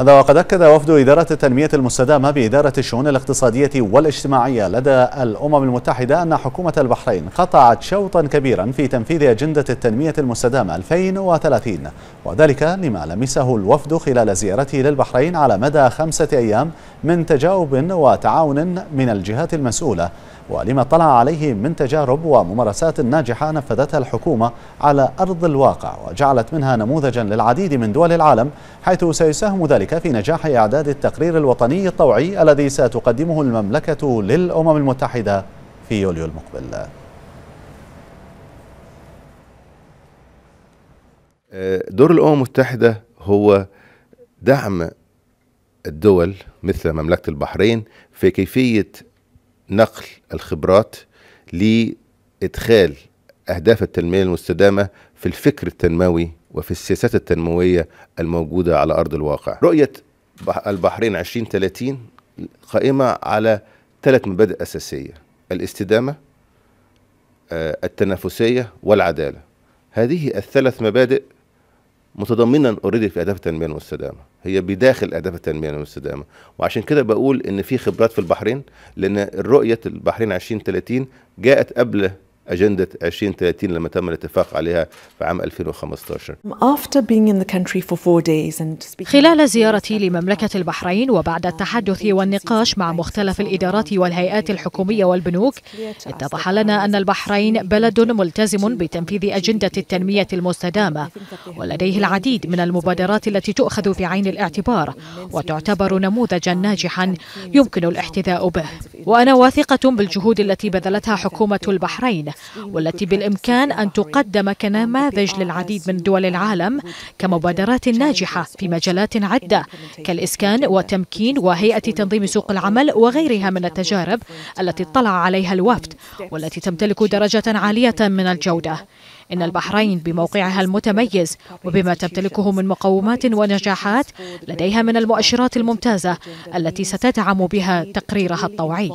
هذا وقد أكد وفد إدارة التنمية المستدامة بإدارة الشؤون الاقتصادية والاجتماعية لدى الأمم المتحدة أن حكومة البحرين قطعت شوطا كبيرا في تنفيذ أجندة التنمية المستدامة 2030 وذلك لما لمسه الوفد خلال زيارته للبحرين على مدى خمسة أيام من تجاوب وتعاون من الجهات المسؤولة ولما اطلع عليه من تجارب وممارسات ناجحة نفذتها الحكومة على أرض الواقع وجعلت منها نموذجا للعديد من دول العالم حيث سيساهم ذلك ذلك في نجاح إعداد التقرير الوطني الطوعي الذي ستقدمه المملكة للأمم المتحدة في يوليو المقبل دور الأمم المتحدة هو دعم الدول مثل مملكة البحرين في كيفية نقل الخبرات لإدخال أهداف التنمية المستدامة في الفكر التنموي وفي السياسات التنموية الموجودة على أرض الواقع رؤية البحرين 2030 قائمة على ثلاث مبادئ أساسية الاستدامة آه، التنافسية والعدالة هذه الثلاث مبادئ متضمنا اوريدي في اهداف التنميه المستدامه هي بداخل اهداف التنميه المستدامه وعشان كده بقول ان في خبرات في البحرين لان رؤيه البحرين 2030 جاءت قبل أجندة 2030 لما تم الاتفاق عليها في عام 2015 خلال زيارتي لمملكة البحرين وبعد التحدث والنقاش مع مختلف الإدارات والهيئات الحكومية والبنوك اتضح لنا أن البحرين بلد ملتزم بتنفيذ أجندة التنمية المستدامة ولديه العديد من المبادرات التي تؤخذ في عين الاعتبار وتعتبر نموذجا ناجحا يمكن الاحتذاء به وأنا واثقة بالجهود التي بذلتها حكومة البحرين والتي بالإمكان أن تقدم كنماذج للعديد من دول العالم كمبادرات ناجحة في مجالات عدة كالإسكان وتمكين وهيئة تنظيم سوق العمل وغيرها من التجارب التي اطلع عليها الوفد والتي تمتلك درجة عالية من الجودة إن البحرين بموقعها المتميز وبما تمتلكه من مقومات ونجاحات لديها من المؤشرات الممتازة التي ستدعم بها تقريرها الطوعي